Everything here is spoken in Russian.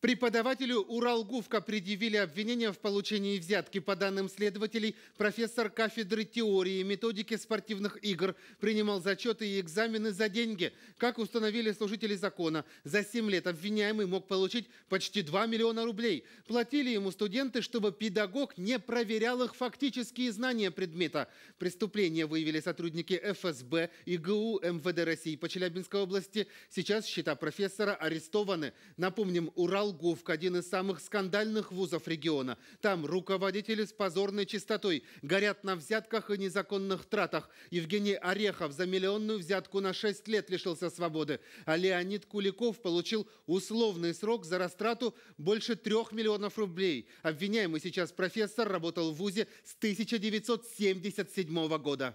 Преподавателю Уралгувка предъявили обвинение в получении взятки. По данным следователей, профессор кафедры теории и методики спортивных игр принимал зачеты и экзамены за деньги. Как установили служители закона, за 7 лет обвиняемый мог получить почти 2 миллиона рублей. Платили ему студенты, чтобы педагог не проверял их фактические знания предмета. Преступление выявили сотрудники ФСБ ИГУ, МВД России по Челябинской области. Сейчас счета профессора арестованы. Напомним, Урал Долговка, один из самых скандальных вузов региона. Там руководители с позорной чистотой горят на взятках и незаконных тратах. Евгений Орехов за миллионную взятку на 6 лет лишился свободы. А Леонид Куликов получил условный срок за растрату больше 3 миллионов рублей. Обвиняемый сейчас профессор работал в ВУЗе с 1977 года.